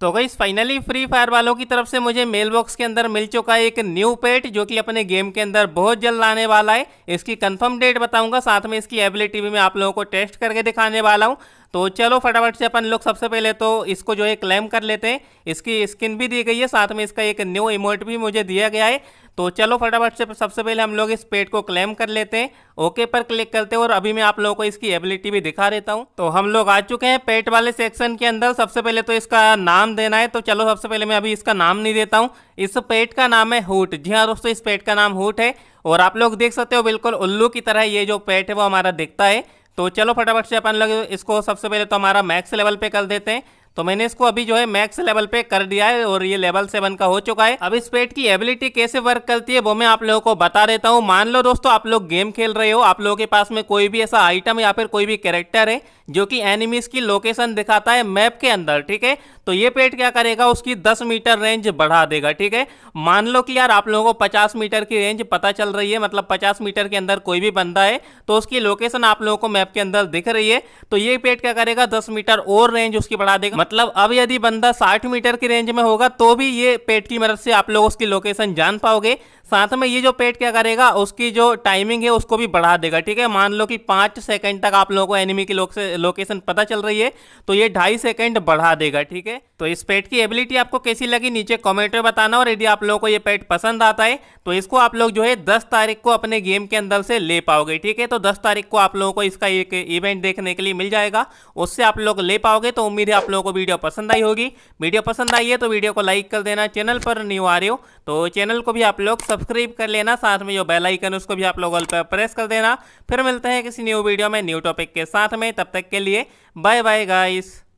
तो गई finally free fire वालों की तरफ से मुझे मेल बॉक्स के अंदर मिल चुका है एक न्यू पेट जो कि अपने गेम के अंदर बहुत जल्द आने वाला है इसकी कंफर्म डेट बताऊंगा साथ में इसकी एबिलिटी भी मैं आप लोगों को टेस्ट करके दिखाने वाला हूं तो चलो फटाफट से अपन लोग सबसे पहले तो इसको जो है क्लेम कर लेते हैं इसकी स्किन भी दी गई है साथ में इसका एक न्यू इमोट भी मुझे दिया गया है तो चलो फटाफट से सबसे पहले हम लोग इस पेट को क्लेम कर लेते हैं ओके पर क्लिक करते हैं और अभी मैं आप लोगों को इसकी एबिलिटी भी दिखा देता हूँ तो हम लोग आ चुके हैं पेट वाले सेक्शन के अंदर सबसे पहले तो इसका नाम देना है तो चलो सबसे पहले मैं अभी इसका नाम नहीं देता हूँ इस पेट का नाम है हूट जी हाँ दोस्तों इस पेट का नाम हूट है और आप लोग देख सकते हो बिल्कुल उल्लू की तरह ये जो पेट है वो हमारा दिखता है तो चलो फटाफट से अपन लोग इसको सबसे पहले तो हमारा मैक्स लेवल पे कर देते हैं तो मैंने इसको अभी जो है मैक्स लेवल पे कर दिया है और ये लेवल सेवन का हो चुका है अब इस पेट की एबिलिटी कैसे वर्क करती है वो मैं आप लोगों को बता देता हूँ मान लो दोस्तों आप लोग गेम खेल रहे हो आप लोगों के पास में कोई भी ऐसा आइटम या फिर कोई भी कैरेक्टर है जो कि एनिमीज की लोकेशन दिखाता है मैप के अंदर ठीक है तो ये पेट क्या करेगा उसकी 10 मीटर रेंज बढ़ा देगा ठीक है मान लो कि यार आप लोगों को 50 मीटर की रेंज पता चल रही है मतलब 50 मीटर के अंदर कोई भी बंदा है तो उसकी लोकेशन आप लोगों को मैप के अंदर दिख रही है तो ये पेट क्या करेगा 10 मीटर और रेंज उसकी बढ़ा देगा मतलब अब यदि बंदा 60 मीटर की रेंज में होगा तो भी ये पेट की मदद से आप लोग उसकी लोकेशन जान पाओगे साथ में ये जो पेट क्या करेगा उसकी जो टाइमिंग है उसको भी बढ़ा देगा ठीक है मान लो कि पाँच सेकेंड तक आप लोगों को एनिमी की लोकेशन पता चल रही है तो ये ढाई सेकेंड बढ़ा देगा ठीक है तो इस पेट की एबिलिटी आपको कैसी लगी नीचे कॉमेंट में बताना और यदि आप लोगों को ये पेट पसंद आता है तो इसको आप लोग जो है दस तारीख को अपने गेम के अंदर से ले पाओगे ठीक है तो दस तारीख को आप लोगों को इसका एक इवेंट देखने के लिए मिल जाएगा उससे आप लोग ले पाओगे तो उम्मीद है आप लोगों को आपको वीडियो पसंद आई होगी वीडियो पसंद आई है तो वीडियो को लाइक कर देना चैनल पर न्यू आ रहे हो तो चैनल को भी आप लोग सब्सक्राइब कर लेना साथ में जो बेल आइकन उसको भी आप लोग ऑल पर प्रेस कर देना फिर मिलते हैं किसी न्यू वीडियो में न्यू टॉपिक के साथ में तब तक के लिए बाय बाय गाइस